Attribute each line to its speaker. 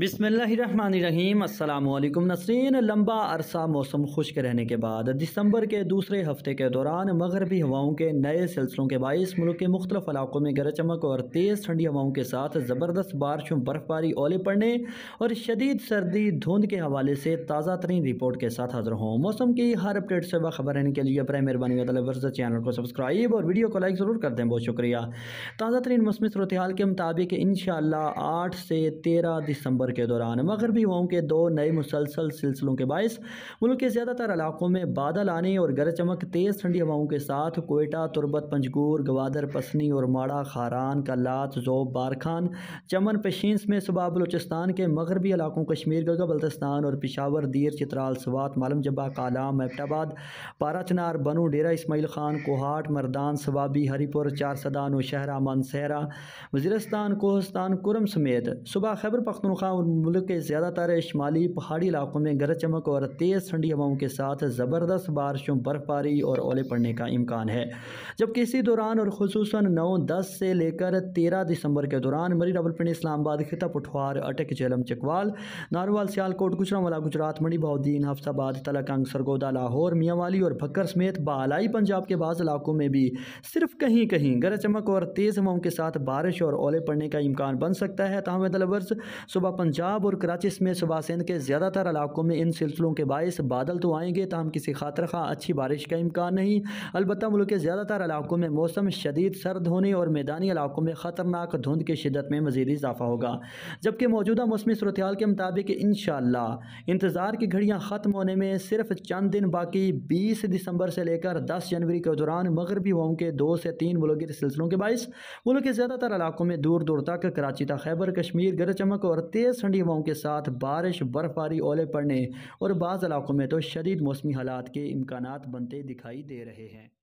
Speaker 1: बिसमीम अल्लाम नसरीन लंबा अरसा मौसम खुश्क रहने के बाद दिसंबर के दूसरे हफ्ते के दौरान मगरबी हवाओं के नए सिलसिलों के बायस मुल्क के मुख्तलिफ इलाकों में गरज चमक और तेज़ ठंडी हवाओं के साथ ज़बरदस्त बारिशों बर्फ़बारी ओले पड़ने और शदीद सर्दी धुंध के हवाले से ताज़ा तरीन रिपोर्ट के साथ हाजिर हों मौसम की हर अपडेट से बबर रहने के लिए अपने मेहरबानी तलवर्ज चैनल को सब्सक्राइब और वीडियो को लाइक ज़रूर कर दें बहुत शुक्रिया ताज़ा तरीन मौसम सूरत हाल के मुताबिक इन आठ से तेरह दिसंबर दिसंबर के दौरान मगरबी हवाओं के दो नए मुसलसल सिलसिलों के बायस मुल्क के ज़्यादातर इलाकों में बादल आने और गरज चमक तेज़ ठंडी हवाओं के साथ कोयटा तुरबत पंजगूर गवादर पसनी और माड़ा खारान कलात जोब बारखान चमन पेशींस में सुबह बलोचिस्तान के मगरबी इलाकों कश्मीर गगा बल्तिस्तान और पिशावर दीर चित्राल सवात मालम जब्बा कालाम पारा पाराचनार बनू डेरा इसमाइल खान कोहाट मरदान सवाबी हरीपुर चार सदा शहरा मानसहरा वजीरस्तान कोहस्तान कुरम समेत सुबह खैबर पख्तनखा और मुल्क के ज़्यादातर शुमाली पहाड़ी इलाकों में गरज चमक और तेज़ ठंडी हवाओं के साथ ज़बरदस्त बारिशों बर्फबारी और ओले पड़ने का इम्कान है जबकि इसी दौरान और खसूस नौ दस से लेकर तेरह दिसंबर के दौरान मरी रावलपिंडी इस्लामाबाद खिता पठवार अटक झेलम चकवाल नारोवाल सियालकोट गुजरावाला गुजरात मणी बहाउद्दीन हफ्साबाद तलाकंग सरगोदा लाहौर मियाँवाली और भक्कर समेत बालाई पंजाब के बाद इलाकों में भी सिर्फ कहीं कहीं गरज चमक और तेज़ हवाओं के साथ बारिश और ओले पड़ने का इम्कान बन सकता है तहम दलवर्स सुबह पंजाब और कराची समेत सुबह सिंध के ज़्यादातर इलाकों में इन सिलसिलों के बायस बादल तो आएंगे तहम किसी खातर खा अच्छी बारिश का इम्कान नहीं अलबत् मुल्क के ज़्यादातर इलाकों में मौसम शदीद सर्द होने और मैदानी इलाकों में ख़तरनाक धुंध की शिदत में मजीद इजाफा होगा जबकि मौजूदा मौसमी सूरत के मुताबिक इन इंतज़ार की घड़ियाँ ख़त्म होने में सिर्फ चंद दिन बाकी बीस दिसंबर से लेकर दस जनवरी के दौरान मगरबी हों के दो से तीन के सिलसिलों के बायस मुल्क के ज़्यादातर इलाकों में दूर दूर तक कराची तक खैबर कश्मीर गरज चमक और तेज़ तेज़ ठंडी हवाओं के साथ बारिश बर्फबारी ओले पड़ने और बाज़ इलाकों में तो शदीद मौसमी हालात के इम्कान बनते दिखाई दे रहे हैं